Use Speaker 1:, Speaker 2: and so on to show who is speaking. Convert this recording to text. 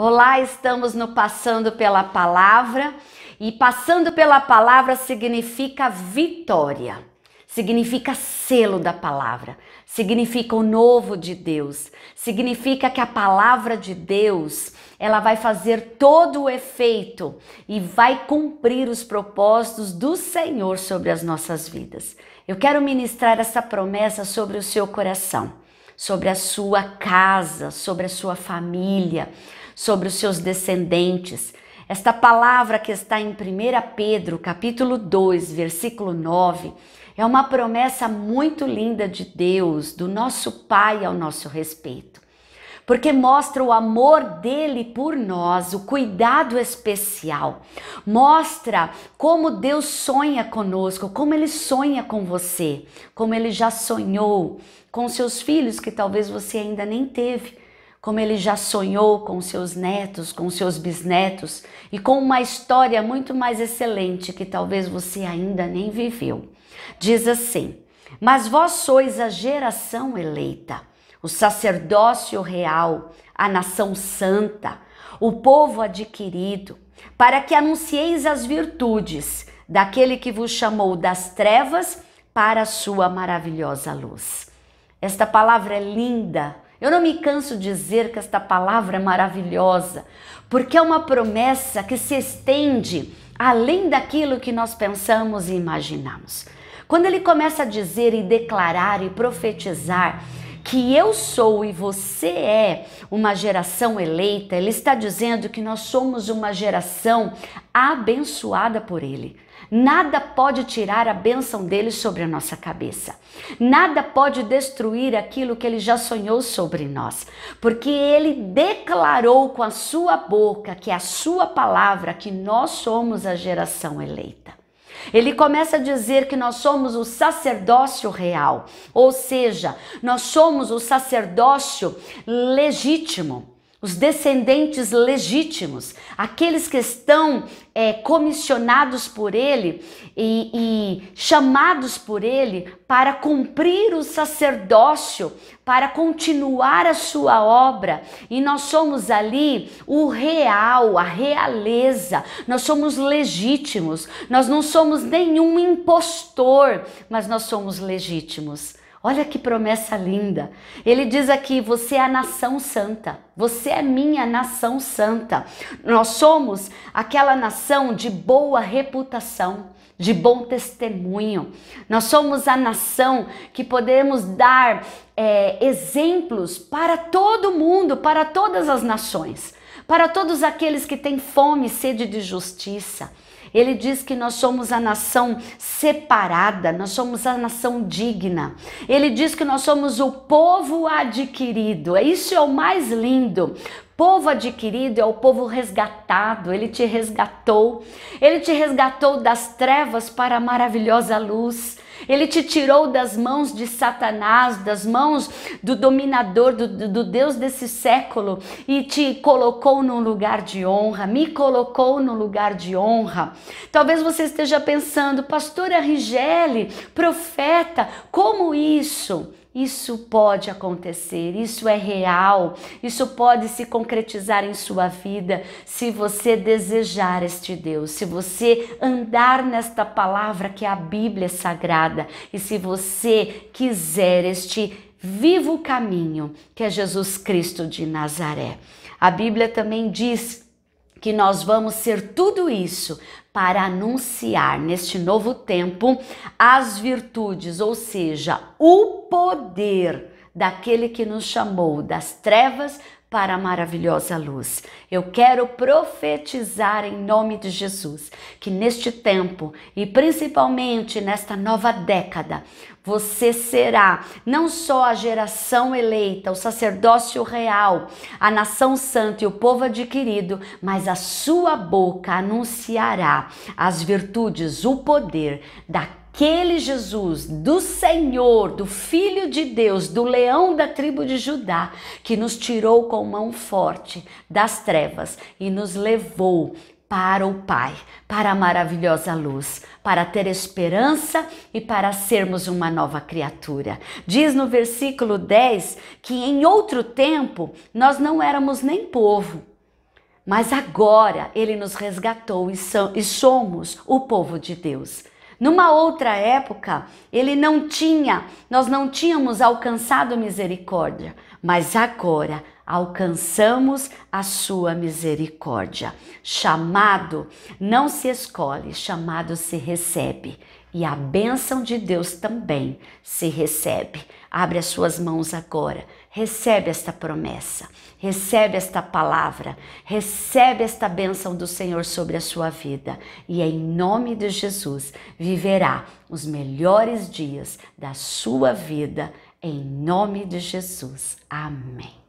Speaker 1: Olá, estamos no Passando pela Palavra e passando pela palavra significa vitória, significa selo da palavra, significa o novo de Deus, significa que a palavra de Deus ela vai fazer todo o efeito e vai cumprir os propósitos do Senhor sobre as nossas vidas. Eu quero ministrar essa promessa sobre o seu coração, sobre a sua casa, sobre a sua família, sobre os seus descendentes. Esta palavra que está em 1 Pedro, capítulo 2, versículo 9, é uma promessa muito linda de Deus, do nosso Pai ao nosso respeito. Porque mostra o amor dele por nós, o cuidado especial. Mostra como Deus sonha conosco, como ele sonha com você, como ele já sonhou com seus filhos que talvez você ainda nem teve como ele já sonhou com seus netos, com seus bisnetos e com uma história muito mais excelente que talvez você ainda nem viveu. Diz assim: Mas vós sois a geração eleita, o sacerdócio real, a nação santa, o povo adquirido, para que anuncieis as virtudes daquele que vos chamou das trevas para a sua maravilhosa luz. Esta palavra é linda eu não me canso de dizer que esta palavra é maravilhosa, porque é uma promessa que se estende além daquilo que nós pensamos e imaginamos. Quando ele começa a dizer e declarar e profetizar que eu sou e você é uma geração eleita, ele está dizendo que nós somos uma geração abençoada por ele. Nada pode tirar a bênção dele sobre a nossa cabeça. Nada pode destruir aquilo que ele já sonhou sobre nós. Porque ele declarou com a sua boca, que é a sua palavra, que nós somos a geração eleita. Ele começa a dizer que nós somos o sacerdócio real, ou seja, nós somos o sacerdócio legítimo os descendentes legítimos, aqueles que estão é, comissionados por ele e, e chamados por ele para cumprir o sacerdócio, para continuar a sua obra. E nós somos ali o real, a realeza, nós somos legítimos, nós não somos nenhum impostor, mas nós somos legítimos. Olha que promessa linda. Ele diz aqui: você é a nação santa. Você é minha nação santa. Nós somos aquela nação de boa reputação, de bom testemunho. Nós somos a nação que podemos dar é, exemplos para todo mundo, para todas as nações para todos aqueles que têm fome e sede de justiça. Ele diz que nós somos a nação separada, nós somos a nação digna. Ele diz que nós somos o povo adquirido. É isso é o mais lindo. Povo adquirido é o povo resgatado, ele te resgatou. Ele te resgatou das trevas para a maravilhosa luz. Ele te tirou das mãos de Satanás, das mãos do dominador, do, do Deus desse século e te colocou num lugar de honra, me colocou num lugar de honra. Talvez você esteja pensando, pastora Rigele, profeta, como isso? Isso pode acontecer, isso é real, isso pode se concretizar em sua vida se você desejar este Deus, se você andar nesta palavra que é a Bíblia Sagrada e se você quiser este vivo caminho que é Jesus Cristo de Nazaré. A Bíblia também diz que nós vamos ser tudo isso para anunciar neste novo tempo as virtudes, ou seja, o poder daquele que nos chamou das trevas para a maravilhosa luz. Eu quero profetizar em nome de Jesus que neste tempo e principalmente nesta nova década, você será não só a geração eleita, o sacerdócio real, a nação santa e o povo adquirido, mas a sua boca anunciará as virtudes, o poder da aquele Jesus do Senhor, do Filho de Deus, do leão da tribo de Judá, que nos tirou com mão forte das trevas e nos levou para o Pai, para a maravilhosa luz, para ter esperança e para sermos uma nova criatura. Diz no versículo 10 que em outro tempo nós não éramos nem povo, mas agora ele nos resgatou e somos o povo de Deus. Numa outra época, ele não tinha, nós não tínhamos alcançado misericórdia, mas agora alcançamos a sua misericórdia. Chamado não se escolhe, chamado se recebe e a bênção de Deus também se recebe. Abre as suas mãos agora, recebe esta promessa, recebe esta palavra, recebe esta bênção do Senhor sobre a sua vida e em nome de Jesus viverá os melhores dias da sua vida, em nome de Jesus. Amém.